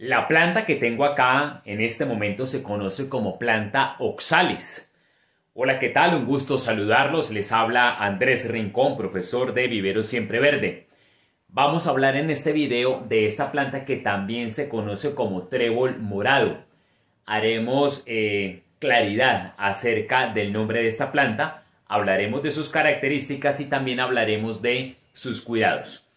La planta que tengo acá en este momento se conoce como planta oxalis. Hola, ¿qué tal? Un gusto saludarlos. Les habla Andrés Rincón, profesor de Vivero Siempre Verde. Vamos a hablar en este video de esta planta que también se conoce como trébol morado. Haremos eh, claridad acerca del nombre de esta planta, hablaremos de sus características y también hablaremos de sus cuidados.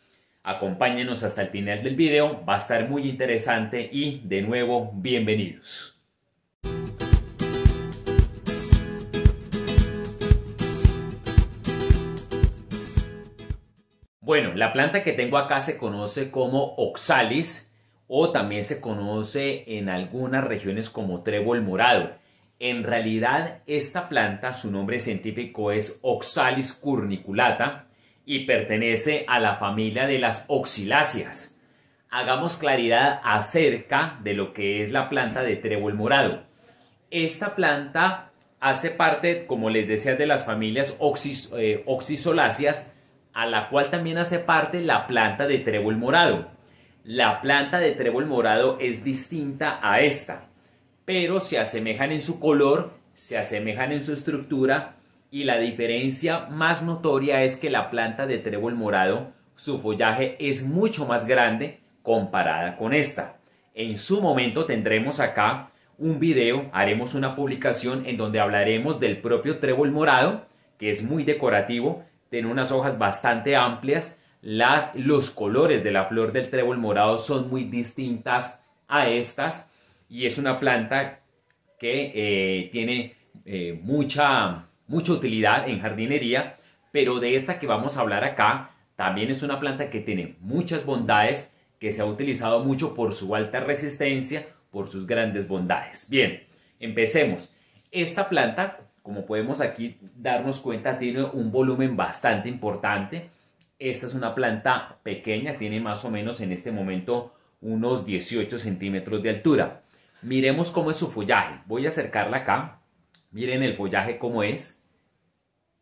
Acompáñenos hasta el final del video, va a estar muy interesante y de nuevo bienvenidos. Bueno, la planta que tengo acá se conoce como oxalis o también se conoce en algunas regiones como trébol morado. En realidad, esta planta, su nombre científico es Oxalis curniculata, y pertenece a la familia de las oxiláceas. Hagamos claridad acerca de lo que es la planta de trébol morado. Esta planta hace parte, como les decía, de las familias eh, oxisoláceas, a la cual también hace parte la planta de trébol morado. La planta de trébol morado es distinta a esta, pero se asemejan en su color, se asemejan en su estructura y la diferencia más notoria es que la planta de trébol morado, su follaje es mucho más grande comparada con esta. En su momento tendremos acá un video, haremos una publicación en donde hablaremos del propio trébol morado, que es muy decorativo, tiene unas hojas bastante amplias, las, los colores de la flor del trébol morado son muy distintas a estas y es una planta que eh, tiene eh, mucha mucha utilidad en jardinería, pero de esta que vamos a hablar acá, también es una planta que tiene muchas bondades, que se ha utilizado mucho por su alta resistencia, por sus grandes bondades. Bien, empecemos. Esta planta, como podemos aquí darnos cuenta, tiene un volumen bastante importante. Esta es una planta pequeña, tiene más o menos en este momento unos 18 centímetros de altura. Miremos cómo es su follaje. Voy a acercarla acá. Miren el follaje cómo es.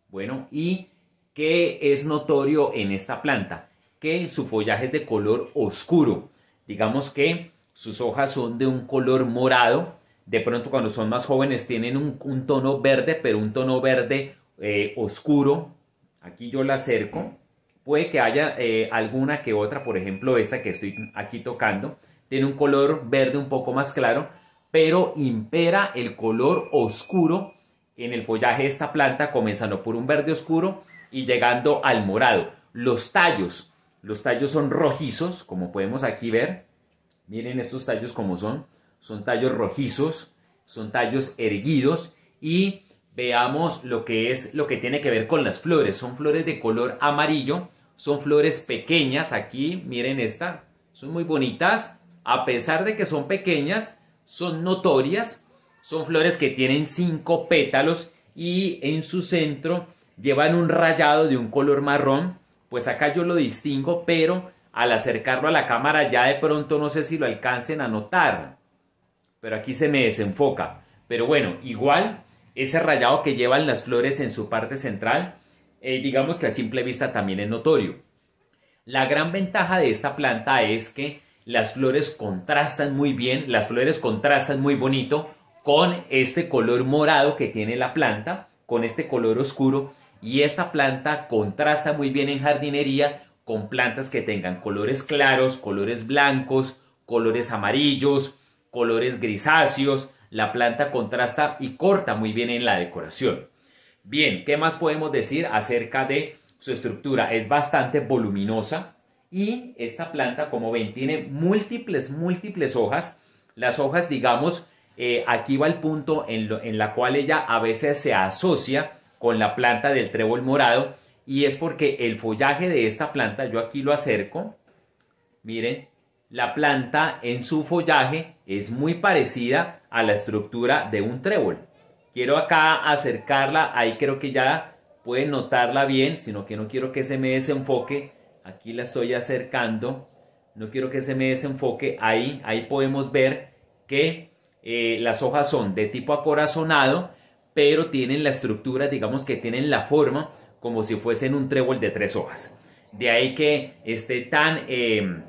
Bueno, y qué es notorio en esta planta que su follaje es de color oscuro. Digamos que sus hojas son de un color morado. De pronto cuando son más jóvenes tienen un, tono verde, pero un tono verde eh, oscuro. Aquí yo la acerco. Puede que haya eh, alguna que otra, por ejemplo esta que estoy aquí tocando. Tiene un color verde un poco más claro, pero impera el color oscuro en el follaje de esta planta, comenzando por un verde oscuro y llegando al morado. Los tallos, los tallos son rojizos, como podemos aquí ver. Miren estos tallos como son. Son tallos rojizos, son tallos erguidos y veamos lo que es lo que tiene que ver con las flores. Son flores de color amarillo, son flores pequeñas aquí, miren esta, son muy bonitas, a pesar de que son pequeñas, son notorias son flores que tienen cinco pétalos y en su centro llevan un rayado de un color marrón. Pues acá yo lo distingo, pero al acercarlo a la cámara ya de pronto no sé si lo alcancen a notar. Pero aquí se me desenfoca. Pero bueno, igual ese rayado que llevan las flores en su parte central, eh, digamos que a simple vista también es notorio. La gran ventaja de esta planta es que las flores contrastan muy bien, las flores contrastan muy bonito con este color morado que tiene la planta, con este color oscuro y esta planta contrasta muy bien en jardinería con plantas que tengan colores claros, colores blancos, colores amarillos, colores grisáceos. La planta contrasta y corta muy bien en la decoración. Bien, ¿qué más podemos decir acerca de su estructura? Es bastante voluminosa y esta planta, como ven, tiene múltiples, múltiples hojas. Las hojas, digamos, eh, aquí va el punto en, en la cual ella a veces se asocia con la planta del trébol morado y es porque el follaje de esta planta, yo aquí lo acerco, miren, la planta en su follaje es muy parecida a la estructura de un trébol. Quiero acá acercarla, ahí creo que ya pueden notarla bien, sino que no quiero que se me desenfoque. Aquí la estoy acercando, no quiero que se me desenfoque. Ahí, ahí podemos ver que eh, las hojas son de tipo acorazonado, pero tienen la estructura, digamos que tienen la forma como si fuesen un trébol de tres hojas. De ahí que esté tan em,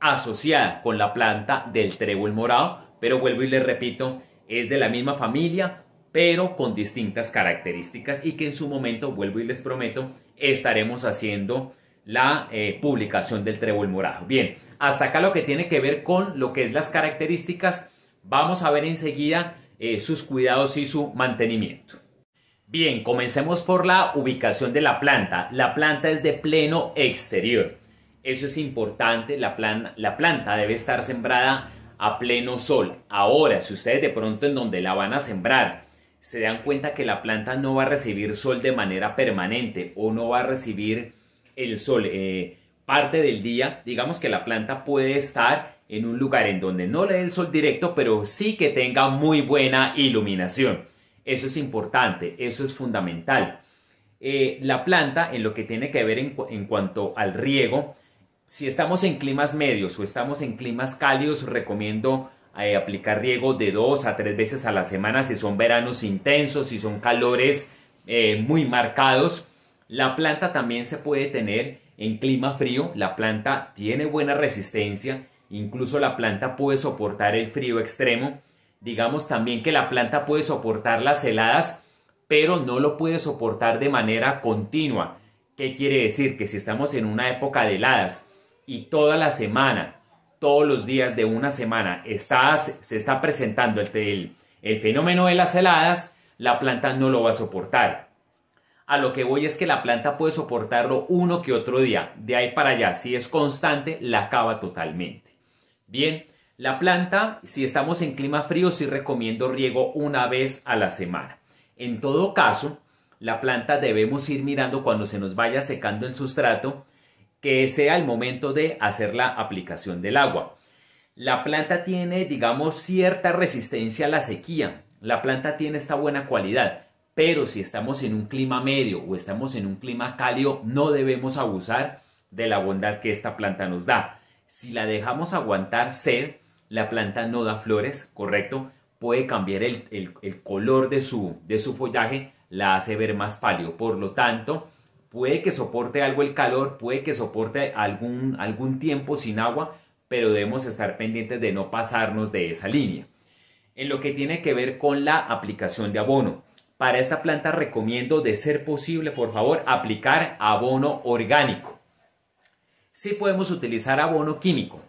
asociada con la planta del trébol morado, pero vuelvo y les repito, es de la misma familia, pero con distintas características y que en su momento, vuelvo y les prometo, estaremos haciendo la eh, publicación del trébol morado. Bien, hasta acá lo que tiene que ver con lo que es las características Vamos a ver enseguida eh, sus cuidados y su mantenimiento. Bien, comencemos por la ubicación de la planta. La planta es de pleno exterior. Eso es importante, la, la planta debe estar sembrada a pleno sol. Ahora, si ustedes de pronto en donde la van a sembrar se dan cuenta que la planta no va a recibir sol de manera permanente o no va a recibir el sol eh, parte del día, digamos que la planta puede estar en un lugar en donde no le dé el sol directo, pero sí que tenga muy buena iluminación. Eso es importante, eso es fundamental. Eh, la planta, en lo que tiene que ver en, cuanto al riego, si estamos en climas medios o estamos en climas cálidos, recomiendo eh, aplicar riego de dos a tres veces a la semana si son veranos intensos, si son calores eh, muy marcados. La planta también se puede tener en clima frío, la planta tiene buena resistencia Incluso la planta puede soportar el frío extremo. Digamos también que la planta puede soportar las heladas, pero no lo puede soportar de manera continua. ¿Qué quiere decir? Que si estamos en una época de heladas y toda la semana, todos los días de una semana, se está presentando el, el fenómeno de las heladas, la planta no lo va a soportar. A lo que voy es que la planta puede soportarlo uno que otro día. De ahí para allá, si es constante, la acaba totalmente. Bien, la planta, si estamos en clima frío, sí recomiendo riego una vez a la semana. En todo caso, la planta debemos ir mirando cuando se nos vaya secando el sustrato, que sea el momento de hacer la aplicación del agua. La planta tiene, digamos, cierta resistencia a la sequía. La planta tiene esta buena cualidad, pero si estamos en un clima medio o estamos en un clima cálido, no debemos abusar de la bondad que esta planta nos da. Si la dejamos aguantar sed, la planta no da flores, ¿correcto? Puede cambiar el, color de su, de su follaje, la hace ver más pálido. Por lo tanto, puede que soporte algo el calor, puede que soporte algún, algún tiempo sin agua, pero debemos estar pendientes de no pasarnos de esa línea. En lo que tiene que ver con la aplicación de abono. Para esta planta recomiendo, de ser posible, por favor, aplicar abono orgánico sí podemos utilizar abono químico,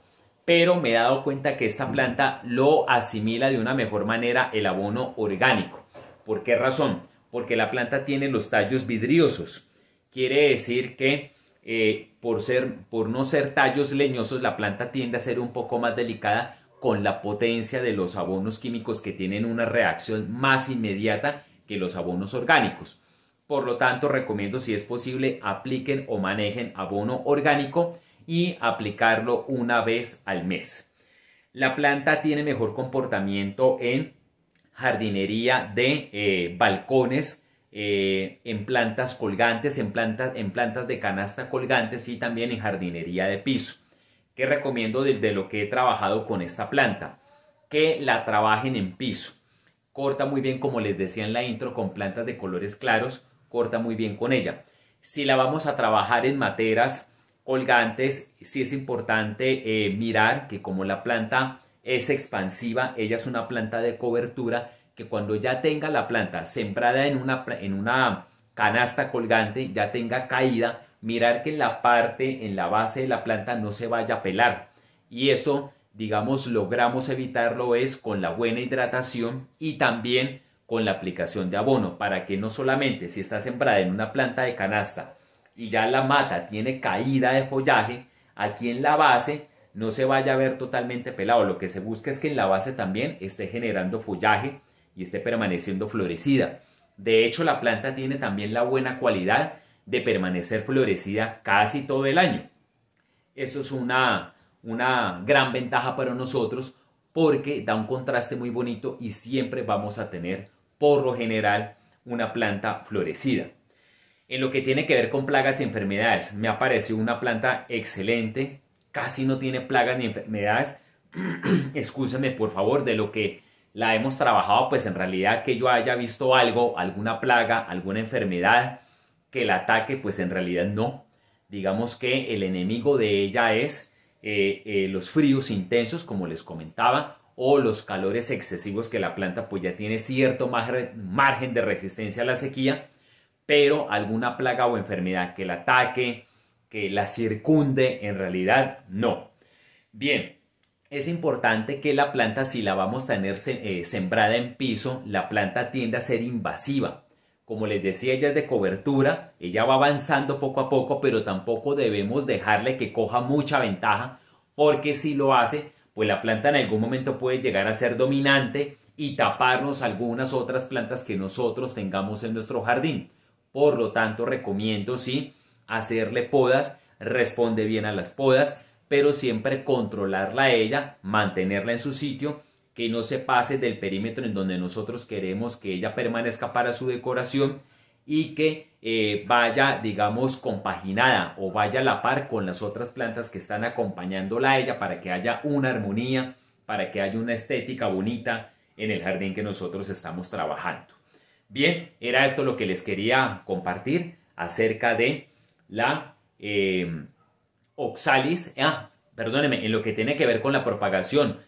pero me he dado cuenta que esta planta lo asimila de una mejor manera el abono orgánico. ¿Por qué razón? Porque la planta tiene los tallos vidriosos. Quiere decir que eh, por no ser tallos leñosos, la planta tiende a ser un poco más delicada con la potencia de los abonos químicos que tienen una reacción más inmediata que los abonos orgánicos. Por lo tanto, recomiendo si es posible apliquen o manejen abono orgánico y aplicarlo una vez al mes. La planta tiene mejor comportamiento en jardinería de eh, balcones, eh, en plantas colgantes, en, en plantas de canasta colgantes y también en jardinería de piso. ¿Qué recomiendo desde lo que he trabajado con esta planta? Que la trabajen en piso. Corta muy bien, como les decía en la intro, con plantas de colores claros corta muy bien con ella. Si la vamos a trabajar en materas colgantes, sí es importante eh, mirar que como la planta es expansiva, ella es una planta de cobertura, que cuando ya tenga la planta sembrada en una, en una canasta colgante, ya tenga caída, mirar que en la parte, en la base de la planta no se vaya a pelar. Y eso, digamos, logramos evitarlo es con la buena hidratación y también con la aplicación de abono para que no solamente si está sembrada en una planta de canasta y ya la mata tiene caída de follaje, aquí en la base no se vaya a ver totalmente pelado. Lo que se busca es que en la base también esté generando follaje y esté permaneciendo florecida. De hecho, la planta tiene también la buena cualidad de permanecer florecida casi todo el año. Eso es una, una gran ventaja para nosotros porque da un contraste muy bonito y siempre vamos a tener por lo general una planta florecida. En lo que tiene que ver con plagas y enfermedades, me ha parecido una planta excelente, casi no tiene plagas ni enfermedades. Excúsenme por favor de lo que la hemos trabajado, pues en realidad que yo haya visto algo, alguna plaga, alguna enfermedad que la ataque, pues en realidad no. Digamos que el enemigo de ella es eh, eh, los fríos intensos, como les comentaba, o los calores excesivos que la planta pues ya tiene cierto margen de resistencia a la sequía, pero alguna plaga o enfermedad que la ataque, que la circunde, en realidad no. Bien, es importante que la planta, si la vamos a tener eh, sembrada en piso, la planta tiende a ser invasiva. Como les decía, ella es de cobertura, ella va avanzando poco a poco, pero tampoco debemos dejarle que coja mucha ventaja, porque si lo hace, pues la planta en algún momento puede llegar a ser dominante y taparnos algunas otras plantas que nosotros tengamos en nuestro jardín. Por lo tanto, recomiendo sí hacerle podas, responde bien a las podas, pero siempre controlarla ella, mantenerla en su sitio, que no se pase del perímetro en donde nosotros queremos que ella permanezca para su decoración y que eh, vaya, digamos, compaginada o vaya a la par con las otras plantas que están acompañándola a ella para que haya una armonía, para que haya una estética bonita en el jardín que nosotros estamos trabajando. Bien, era esto lo que les quería compartir acerca de la em, oxalis, ah, perdónenme, en lo que tiene que ver con la propagación.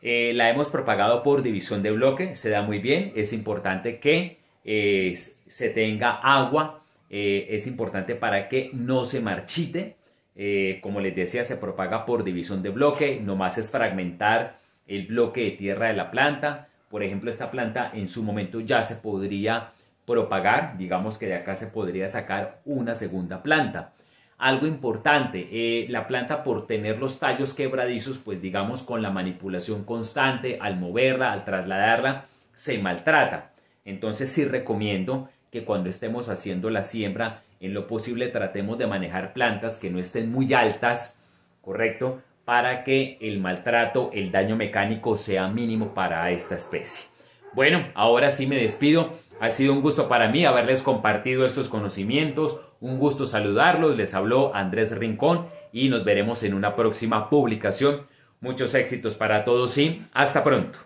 Eh, la hemos propagado por división de bloque, se da muy bien, es importante que eh, se tenga agua eh, es importante para que no se marchite. Eh, como les decía, se propaga por división de bloque, nomás es fragmentar el bloque de tierra de la planta. Por ejemplo, esta planta en su momento ya se podría propagar, digamos que de acá se podría sacar una segunda planta. Algo importante, eh, la planta por tener los tallos quebradizos, pues digamos con la manipulación constante, al moverla, al trasladarla, se maltrata. Entonces sí recomiendo que cuando estemos haciendo la siembra, en lo posible tratemos de manejar plantas que no estén muy altas, ¿correcto? Para que el maltrato, el daño mecánico sea mínimo para esta especie. Bueno, ahora sí me despido. Ha sido un gusto para mí haberles compartido estos conocimientos. Un gusto saludarlos. Les habló Andrés Rincón y nos veremos en una próxima publicación. Muchos éxitos para todos y hasta pronto.